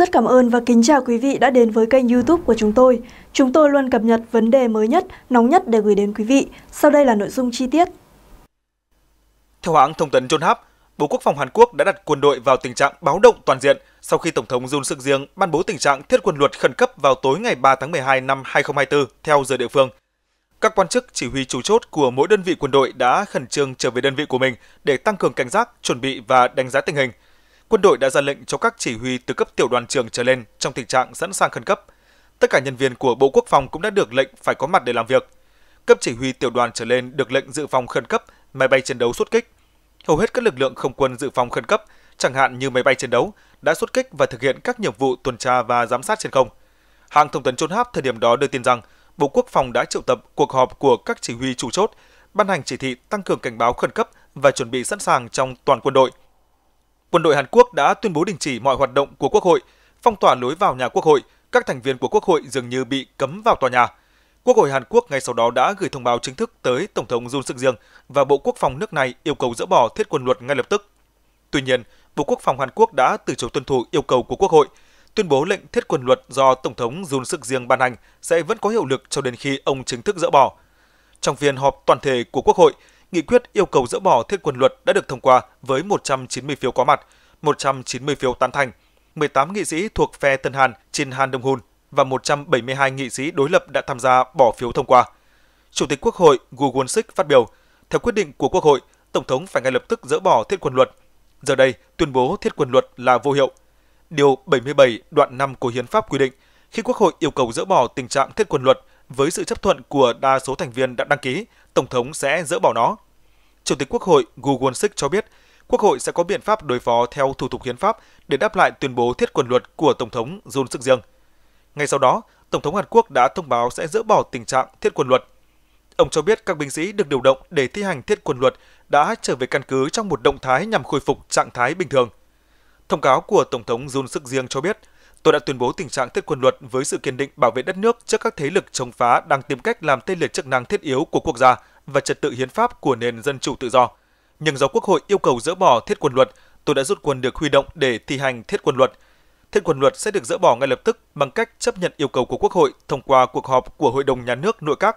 Rất cảm ơn và kính chào quý vị đã đến với kênh youtube của chúng tôi. Chúng tôi luôn cập nhật vấn đề mới nhất, nóng nhất để gửi đến quý vị. Sau đây là nội dung chi tiết. Theo hãng thông tấn John Hap, Bộ Quốc phòng Hàn Quốc đã đặt quân đội vào tình trạng báo động toàn diện sau khi Tổng thống Jun Suk Riêng ban bố tình trạng thiết quân luật khẩn cấp vào tối ngày 3 tháng 12 năm 2024 theo giờ địa phương. Các quan chức chỉ huy chủ chốt của mỗi đơn vị quân đội đã khẩn trương trở về đơn vị của mình để tăng cường cảnh giác, chuẩn bị và đánh giá tình hình – quân đội đã ra lệnh cho các chỉ huy từ cấp tiểu đoàn trưởng trở lên trong tình trạng sẵn sàng khẩn cấp. Tất cả nhân viên của Bộ Quốc phòng cũng đã được lệnh phải có mặt để làm việc. Cấp chỉ huy tiểu đoàn trở lên được lệnh dự phòng khẩn cấp máy bay chiến đấu xuất kích. Hầu hết các lực lượng không quân dự phòng khẩn cấp, chẳng hạn như máy bay chiến đấu, đã xuất kích và thực hiện các nhiệm vụ tuần tra và giám sát trên không. Hãng thông tấn trôn Háp thời điểm đó đưa tin rằng Bộ Quốc phòng đã triệu tập cuộc họp của các chỉ huy chủ chốt, ban hành chỉ thị tăng cường cảnh báo khẩn cấp và chuẩn bị sẵn sàng trong toàn quân đội – quân đội Hàn Quốc đã tuyên bố đình chỉ mọi hoạt động của Quốc hội, phong tỏa lối vào nhà Quốc hội, các thành viên của Quốc hội dường như bị cấm vào tòa nhà. Quốc hội Hàn Quốc ngay sau đó đã gửi thông báo chính thức tới Tổng thống Jun Suk Yeol và Bộ Quốc phòng nước này yêu cầu dỡ bỏ thiết quân luật ngay lập tức. Tuy nhiên, Bộ Quốc phòng Hàn Quốc đã từ chối tuân thủ yêu cầu của Quốc hội, tuyên bố lệnh thiết quân luật do Tổng thống Jun Suk Yeol ban hành sẽ vẫn có hiệu lực cho đến khi ông chính thức dỡ bỏ. Trong phiên họp toàn thể của Quốc hội, nghị quyết yêu cầu dỡ bỏ thiết quân luật đã được thông qua với 190 phiếu có mặt, 190 phiếu tán thành, 18 nghị sĩ thuộc phe Tân Hàn, Chin Hàn Đông Hun và 172 nghị sĩ đối lập đã tham gia bỏ phiếu thông qua. Chủ tịch Quốc hội Gu Won Sik phát biểu, theo quyết định của Quốc hội, Tổng thống phải ngay lập tức dỡ bỏ thiết quân luật. Giờ đây, tuyên bố thiết quân luật là vô hiệu. Điều 77 đoạn 5 của Hiến pháp quy định, khi Quốc hội yêu cầu dỡ bỏ tình trạng thiết quân luật, với sự chấp thuận của đa số thành viên đã đăng ký, Tổng thống sẽ dỡ bỏ nó. Chủ tịch Quốc hội Gu Won-sik cho biết, Quốc hội sẽ có biện pháp đối phó theo thủ tục hiến pháp để đáp lại tuyên bố thiết quần luật của Tổng thống Jun Suk Yeol. Ngay sau đó, Tổng thống Hàn Quốc đã thông báo sẽ dỡ bỏ tình trạng thiết quân luật. Ông cho biết các binh sĩ được điều động để thi hành thiết quân luật đã trở về căn cứ trong một động thái nhằm khôi phục trạng thái bình thường. Thông cáo của Tổng thống Jun Suk Yeol cho biết, tôi đã tuyên bố tình trạng thiết quân luật với sự kiên định bảo vệ đất nước trước các thế lực chống phá đang tìm cách làm tê liệt chức năng thiết yếu của quốc gia và trật tự hiến pháp của nền dân chủ tự do. Nhưng do Quốc hội yêu cầu dỡ bỏ thiết quân luật, tôi đã rút quân được huy động để thi hành thiết quân luật. Thiết quân luật sẽ được dỡ bỏ ngay lập tức bằng cách chấp nhận yêu cầu của Quốc hội thông qua cuộc họp của Hội đồng Nhà nước nội các.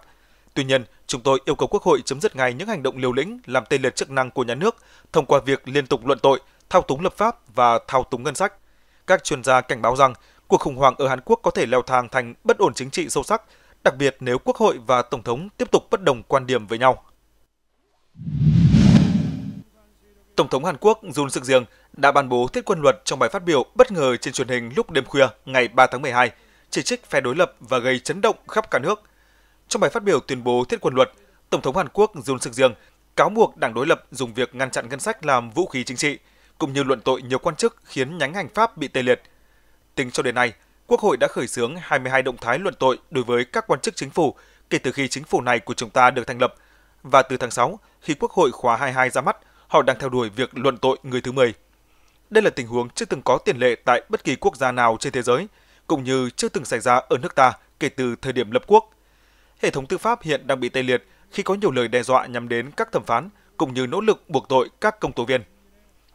Tuy nhiên, chúng tôi yêu cầu Quốc hội chấm dứt ngay những hành động liều lĩnh làm tê liệt chức năng của nhà nước thông qua việc liên tục luận tội, thao túng lập pháp và thao túng ngân sách. Các chuyên gia cảnh báo rằng cuộc khủng hoảng ở Hàn Quốc có thể leo thang thành bất ổn chính trị sâu sắc, đặc biệt nếu Quốc hội và Tổng thống tiếp tục bất đồng quan điểm với nhau. Tổng thống Hàn Quốc Jun Suk Yeol đã ban bố thiết quân luật trong bài phát biểu bất ngờ trên truyền hình lúc đêm khuya ngày 3 tháng 12, chỉ trích phe đối lập và gây chấn động khắp cả nước. Trong bài phát biểu tuyên bố thiết quân luật, Tổng thống Hàn Quốc Jun Suk Yeol cáo buộc đảng đối lập dùng việc ngăn chặn ngân sách làm vũ khí chính trị – cũng như luận tội nhiều quan chức khiến nhánh hành pháp bị tê liệt. Tính cho đến nay, Quốc hội đã khởi xướng 22 động thái luận tội đối với các quan chức chính phủ kể từ khi chính phủ này của chúng ta được thành lập. Và từ tháng 6, khi Quốc hội khóa 22 ra mắt, họ đang theo đuổi việc luận tội người thứ 10. Đây là tình huống chưa từng có tiền lệ tại bất kỳ quốc gia nào trên thế giới, cũng như chưa từng xảy ra ở nước ta kể từ thời điểm lập quốc. Hệ thống tư pháp hiện đang bị tê liệt khi có nhiều lời đe dọa nhằm đến các thẩm phán cũng như nỗ lực buộc tội các công tố viên.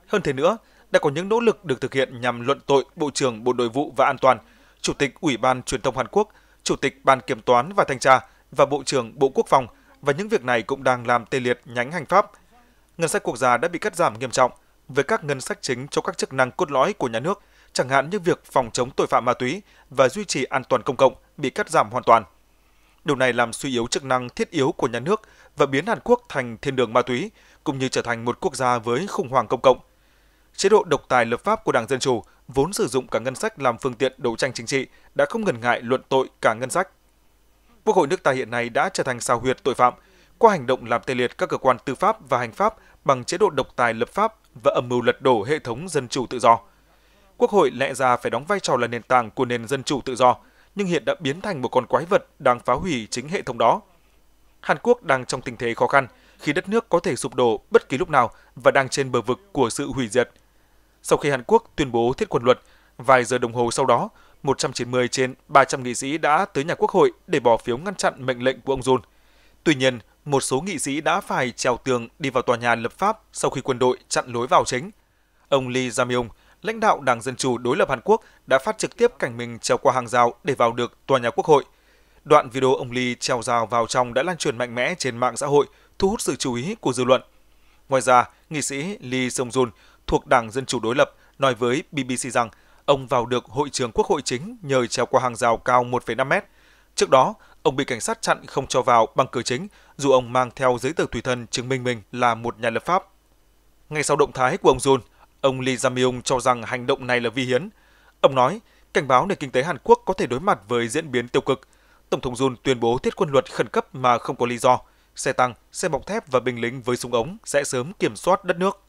Hơn thế nữa, đã có những nỗ lực được thực hiện nhằm luận tội Bộ trưởng Bộ Nội vụ và An toàn, Chủ tịch Ủy ban Truyền thông Hàn Quốc, Chủ tịch Ban Kiểm toán và Thanh tra và Bộ trưởng Bộ Quốc phòng và những việc này cũng đang làm tê liệt nhánh hành pháp. Ngân sách quốc gia đã bị cắt giảm nghiêm trọng với các ngân sách chính cho các chức năng cốt lõi của nhà nước, chẳng hạn như việc phòng chống tội phạm ma túy và duy trì an toàn công cộng bị cắt giảm hoàn toàn. Điều này làm suy yếu chức năng thiết yếu của nhà nước và biến Hàn Quốc thành thiên đường ma túy, cũng như trở thành một quốc gia với khủng hoảng công cộng chế độ độc tài lập pháp của Đảng Dân Chủ vốn sử dụng cả ngân sách làm phương tiện đấu tranh chính trị đã không ngần ngại luận tội cả ngân sách. Quốc hội nước ta hiện nay đã trở thành sao huyệt tội phạm qua hành động làm tê liệt các cơ quan tư pháp và hành pháp bằng chế độ độc tài lập pháp và âm mưu lật đổ hệ thống dân chủ tự do. Quốc hội lẽ ra phải đóng vai trò là nền tảng của nền dân chủ tự do, nhưng hiện đã biến thành một con quái vật đang phá hủy chính hệ thống đó. Hàn Quốc đang trong tình thế khó khăn khi đất nước có thể sụp đổ bất kỳ lúc nào và đang trên bờ vực của sự hủy diệt sau khi Hàn Quốc tuyên bố thiết quân luật, vài giờ đồng hồ sau đó, 190 trên 300 nghị sĩ đã tới nhà Quốc hội để bỏ phiếu ngăn chặn mệnh lệnh của ông Jun. Tuy nhiên, một số nghị sĩ đã phải trèo tường đi vào tòa nhà lập pháp sau khi quân đội chặn lối vào chính. Ông Lee Jae-myung, lãnh đạo Đảng Dân Chủ đối lập Hàn Quốc đã phát trực tiếp cảnh mình trèo qua hàng rào để vào được tòa nhà Quốc hội. Đoạn video ông Lee trèo rào vào trong đã lan truyền mạnh mẽ trên mạng xã hội, thu hút sự chú ý của dư luận. Ngoài ra, nghị sĩ Lee Song Jun thuộc Đảng Dân Chủ đối lập, nói với BBC rằng ông vào được hội trường Quốc hội chính nhờ trèo qua hàng rào cao 1,5 mét. Trước đó, ông bị cảnh sát chặn không cho vào bằng cửa chính, dù ông mang theo giấy tờ tùy thân chứng minh mình là một nhà lập pháp. Ngay sau động thái của ông Jun, ông Lee Jae-myung cho rằng hành động này là vi hiến. Ông nói, cảnh báo nền kinh tế Hàn Quốc có thể đối mặt với diễn biến tiêu cực. Tổng thống Jun tuyên bố thiết quân luật khẩn cấp mà không có lý do. Xe tăng, xe bọc thép và binh lính với súng ống sẽ sớm kiểm soát đất nước.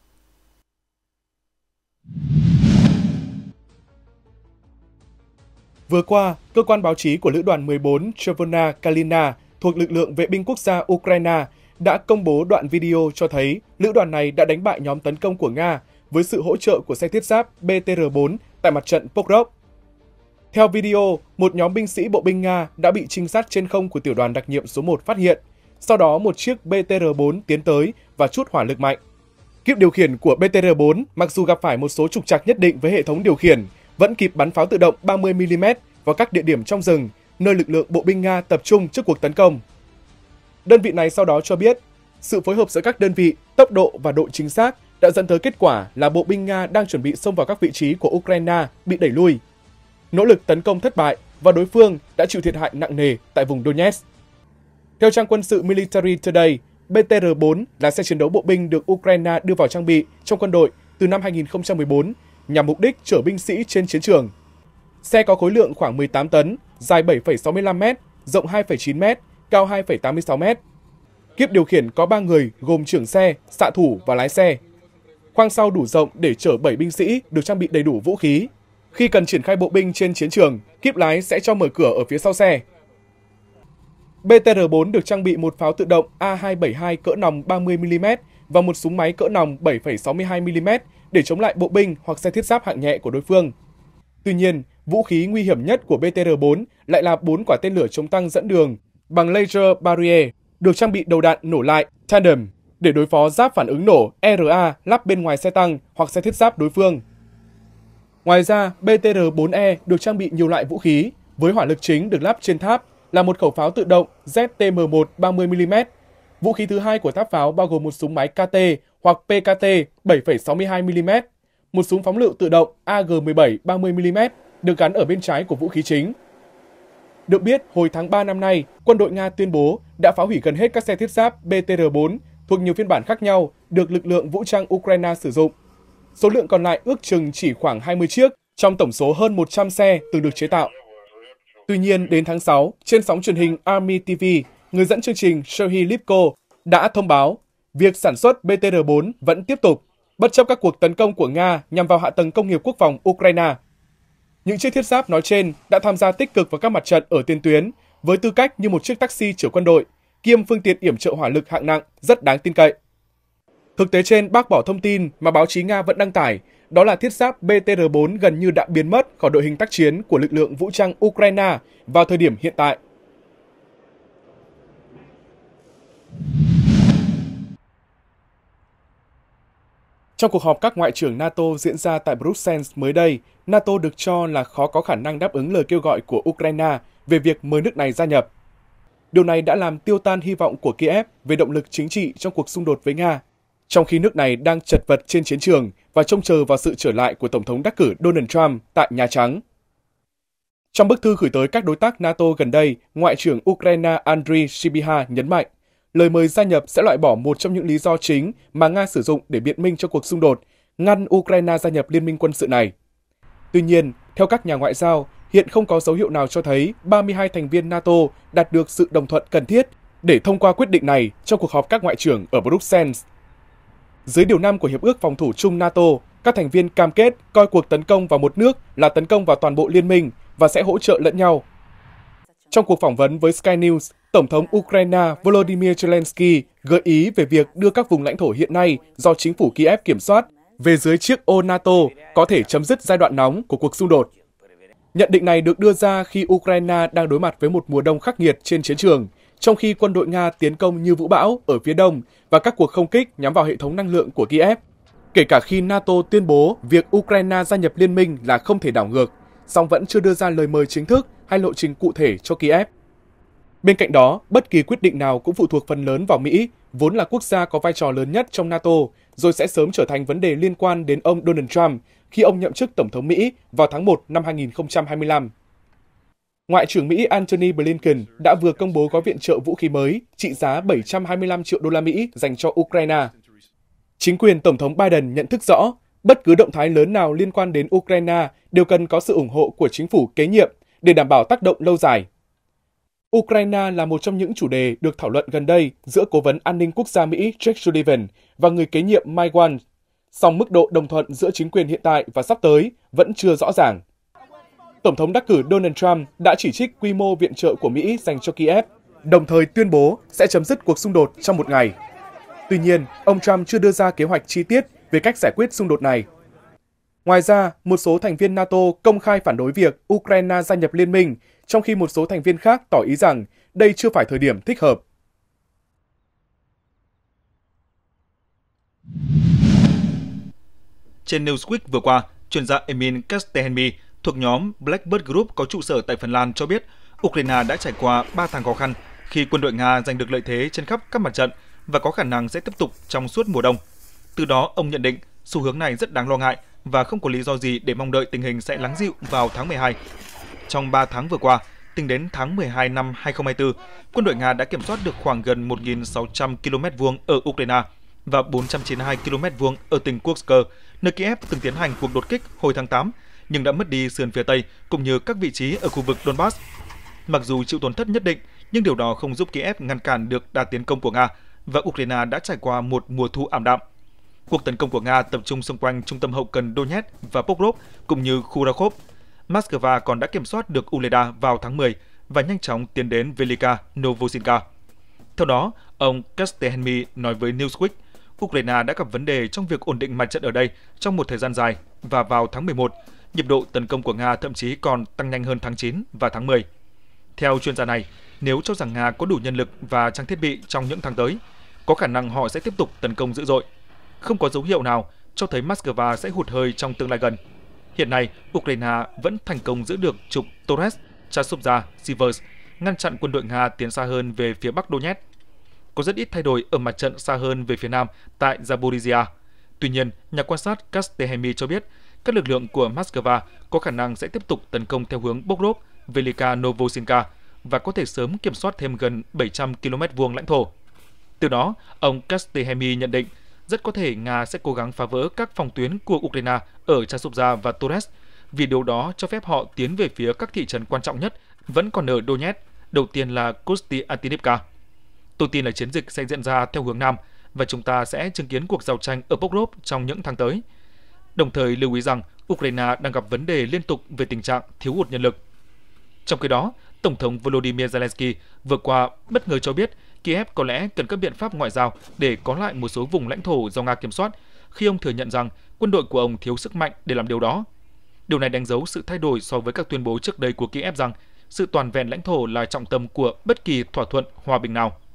Vừa qua, cơ quan báo chí của Lữ đoàn 14 Chervona Kalina thuộc lực lượng vệ binh quốc gia Ukraine đã công bố đoạn video cho thấy lữ đoàn này đã đánh bại nhóm tấn công của Nga với sự hỗ trợ của xe thiết giáp BTR-4 tại mặt trận Pokrov. Theo video, một nhóm binh sĩ bộ binh Nga đã bị trinh sát trên không của tiểu đoàn đặc nhiệm số 1 phát hiện. Sau đó một chiếc BTR-4 tiến tới và chút hỏa lực mạnh. Kiếp điều khiển của BTR-4 mặc dù gặp phải một số trục trặc nhất định với hệ thống điều khiển, vẫn kịp bắn pháo tự động 30mm vào các địa điểm trong rừng, nơi lực lượng bộ binh Nga tập trung trước cuộc tấn công. Đơn vị này sau đó cho biết, sự phối hợp giữa các đơn vị, tốc độ và độ chính xác đã dẫn tới kết quả là bộ binh Nga đang chuẩn bị xông vào các vị trí của Ukraine bị đẩy lui. Nỗ lực tấn công thất bại và đối phương đã chịu thiệt hại nặng nề tại vùng Donetsk. Theo trang quân sự Military Today, BTR-4 là xe chiến đấu bộ binh được Ukraine đưa vào trang bị trong quân đội từ năm 2014 nhằm mục đích chở binh sĩ trên chiến trường. Xe có khối lượng khoảng 18 tấn, dài 7,65m, rộng 2,9m, cao 2,86m. Kiếp điều khiển có 3 người gồm trưởng xe, xạ thủ và lái xe. Khoang sau đủ rộng để chở 7 binh sĩ được trang bị đầy đủ vũ khí. Khi cần triển khai bộ binh trên chiến trường, kiếp lái sẽ cho mở cửa ở phía sau xe, BTR-4 được trang bị một pháo tự động A272 cỡ nòng 30mm và một súng máy cỡ nòng 7,62mm để chống lại bộ binh hoặc xe thiết giáp hạng nhẹ của đối phương. Tuy nhiên, vũ khí nguy hiểm nhất của BTR-4 lại là bốn quả tên lửa chống tăng dẫn đường bằng laser barrier được trang bị đầu đạn nổ lại tandem để đối phó giáp phản ứng nổ ERA lắp bên ngoài xe tăng hoặc xe thiết giáp đối phương. Ngoài ra, BTR-4E được trang bị nhiều loại vũ khí với hỏa lực chính được lắp trên tháp là một khẩu pháo tự động ZTM1 30mm. Vũ khí thứ hai của tháp pháo bao gồm một súng máy KT hoặc PKT 7,62mm, một súng phóng lựu tự động AG-17 30mm được gắn ở bên trái của vũ khí chính. Được biết, hồi tháng 3 năm nay, quân đội Nga tuyên bố đã phá hủy gần hết các xe thiết giáp BTR-4 thuộc nhiều phiên bản khác nhau được lực lượng vũ trang Ukraine sử dụng. Số lượng còn lại ước chừng chỉ khoảng 20 chiếc trong tổng số hơn 100 xe từng được chế tạo. Tuy nhiên, đến tháng 6, trên sóng truyền hình Army TV, người dẫn chương trình Shohei Lipko đã thông báo việc sản xuất BTR-4 vẫn tiếp tục, bất chấp các cuộc tấn công của Nga nhằm vào hạ tầng công nghiệp quốc phòng Ukraine. Những chiếc thiết giáp nói trên đã tham gia tích cực vào các mặt trận ở tiền tuyến với tư cách như một chiếc taxi chở quân đội, kiêm phương tiện yểm trợ hỏa lực hạng nặng rất đáng tin cậy. Thực tế trên bác bỏ thông tin mà báo chí Nga vẫn đăng tải đó là thiết giáp BTR-4 gần như đã biến mất khỏi đội hình tác chiến của lực lượng vũ trang Ukraine vào thời điểm hiện tại. Trong cuộc họp các ngoại trưởng NATO diễn ra tại Brussels mới đây, NATO được cho là khó có khả năng đáp ứng lời kêu gọi của Ukraine về việc mời nước này gia nhập. Điều này đã làm tiêu tan hy vọng của Kiev về động lực chính trị trong cuộc xung đột với Nga, trong khi nước này đang chật vật trên chiến trường và trông chờ vào sự trở lại của Tổng thống đắc cử Donald Trump tại Nhà Trắng. Trong bức thư gửi tới các đối tác NATO gần đây, Ngoại trưởng Ukraine Andriy Shibiha nhấn mạnh, lời mời gia nhập sẽ loại bỏ một trong những lý do chính mà Nga sử dụng để biện minh cho cuộc xung đột, ngăn Ukraine gia nhập liên minh quân sự này. Tuy nhiên, theo các nhà ngoại giao, hiện không có dấu hiệu nào cho thấy 32 thành viên NATO đạt được sự đồng thuận cần thiết để thông qua quyết định này trong cuộc họp các ngoại trưởng ở Bruxelles dưới điều 5 của Hiệp ước Phòng thủ chung NATO, các thành viên cam kết coi cuộc tấn công vào một nước là tấn công vào toàn bộ liên minh và sẽ hỗ trợ lẫn nhau. Trong cuộc phỏng vấn với Sky News, Tổng thống Ukraine Volodymyr Zelensky gợi ý về việc đưa các vùng lãnh thổ hiện nay do chính phủ Kiev kiểm soát về dưới chiếc ô NATO có thể chấm dứt giai đoạn nóng của cuộc xung đột. Nhận định này được đưa ra khi Ukraine đang đối mặt với một mùa đông khắc nghiệt trên chiến trường – trong khi quân đội Nga tiến công như vũ bão ở phía đông và các cuộc không kích nhắm vào hệ thống năng lượng của Kiev. Kể cả khi NATO tuyên bố việc Ukraine gia nhập liên minh là không thể đảo ngược, song vẫn chưa đưa ra lời mời chính thức hay lộ trình cụ thể cho Kiev. Bên cạnh đó, bất kỳ quyết định nào cũng phụ thuộc phần lớn vào Mỹ, vốn là quốc gia có vai trò lớn nhất trong NATO, rồi sẽ sớm trở thành vấn đề liên quan đến ông Donald Trump khi ông nhậm chức Tổng thống Mỹ vào tháng 1 năm 2025. Ngoại trưởng Mỹ Antony Blinken đã vừa công bố gói viện trợ vũ khí mới trị giá 725 triệu đô la Mỹ dành cho Ukraine. Chính quyền Tổng thống Biden nhận thức rõ bất cứ động thái lớn nào liên quan đến Ukraine đều cần có sự ủng hộ của chính phủ kế nhiệm để đảm bảo tác động lâu dài. Ukraine là một trong những chủ đề được thảo luận gần đây giữa Cố vấn An ninh Quốc gia Mỹ Jake Sullivan và người kế nhiệm Mike Waltz, song mức độ đồng thuận giữa chính quyền hiện tại và sắp tới vẫn chưa rõ ràng. Tổng thống đắc cử Donald Trump đã chỉ trích quy mô viện trợ của Mỹ dành cho Kiev, đồng thời tuyên bố sẽ chấm dứt cuộc xung đột trong một ngày. Tuy nhiên, ông Trump chưa đưa ra kế hoạch chi tiết về cách giải quyết xung đột này. Ngoài ra, một số thành viên NATO công khai phản đối việc Ukraine gia nhập liên minh, trong khi một số thành viên khác tỏ ý rằng đây chưa phải thời điểm thích hợp. Trên Newsweek vừa qua, chuyên gia Emin Kastenmi thuộc nhóm Blackbird Group có trụ sở tại Phần Lan cho biết Ukraine đã trải qua 3 tháng khó khăn khi quân đội Nga giành được lợi thế trên khắp các mặt trận và có khả năng sẽ tiếp tục trong suốt mùa đông. Từ đó, ông nhận định xu hướng này rất đáng lo ngại và không có lý do gì để mong đợi tình hình sẽ lắng dịu vào tháng 12. Trong 3 tháng vừa qua, tính đến tháng 12 năm 2024, quân đội Nga đã kiểm soát được khoảng gần 1.600 km vuông ở Ukraine và 492 km vuông ở tỉnh Kursk, nơi Kiev từng tiến hành cuộc đột kích hồi tháng 8 nhưng đã mất đi sườn phía Tây cũng như các vị trí ở khu vực Donbass. Mặc dù chịu tổn thất nhất định, nhưng điều đó không giúp Kiev ngăn cản được đà tiến công của Nga và Ukraine đã trải qua một mùa thu ảm đạm. Cuộc tấn công của Nga tập trung xung quanh trung tâm hậu cần Donetsk và Pokrov cũng như khu Moscow còn đã kiểm soát được Uleda vào tháng 10 và nhanh chóng tiến đến Velika Novosinka. Theo đó, ông Kastehenmi nói với Newsweek, Ukraine đã gặp vấn đề trong việc ổn định mặt trận ở đây trong một thời gian dài và vào tháng 11, nhịp độ tấn công của Nga thậm chí còn tăng nhanh hơn tháng 9 và tháng 10. Theo chuyên gia này, nếu cho rằng Nga có đủ nhân lực và trang thiết bị trong những tháng tới, có khả năng họ sẽ tiếp tục tấn công dữ dội. Không có dấu hiệu nào cho thấy Moscow sẽ hụt hơi trong tương lai gần. Hiện nay, Ukraine vẫn thành công giữ được trục Torres, Chasovka, Sivers, ngăn chặn quân đội Nga tiến xa hơn về phía bắc Donetsk. Có rất ít thay đổi ở mặt trận xa hơn về phía nam tại Zaporizhia. Tuy nhiên, nhà quan sát Kastehemi cho biết các lực lượng của Moscow có khả năng sẽ tiếp tục tấn công theo hướng Bokrov, Velika Novosinka và có thể sớm kiểm soát thêm gần 700 km vuông lãnh thổ. Từ đó, ông Kastehemi nhận định rất có thể Nga sẽ cố gắng phá vỡ các phòng tuyến của Ukraine ở Chasovia và Torres, vì điều đó cho phép họ tiến về phía các thị trấn quan trọng nhất vẫn còn ở Donetsk, đầu tiên là Kostiantynivka. Tôi tin là chiến dịch sẽ diễn ra theo hướng Nam và chúng ta sẽ chứng kiến cuộc giao tranh ở Bokrov trong những tháng tới – đồng thời lưu ý rằng Ukraine đang gặp vấn đề liên tục về tình trạng thiếu hụt nhân lực. Trong khi đó, Tổng thống Volodymyr Zelensky vừa qua bất ngờ cho biết Kiev có lẽ cần các biện pháp ngoại giao để có lại một số vùng lãnh thổ do Nga kiểm soát khi ông thừa nhận rằng quân đội của ông thiếu sức mạnh để làm điều đó. Điều này đánh dấu sự thay đổi so với các tuyên bố trước đây của Kiev rằng sự toàn vẹn lãnh thổ là trọng tâm của bất kỳ thỏa thuận hòa bình nào.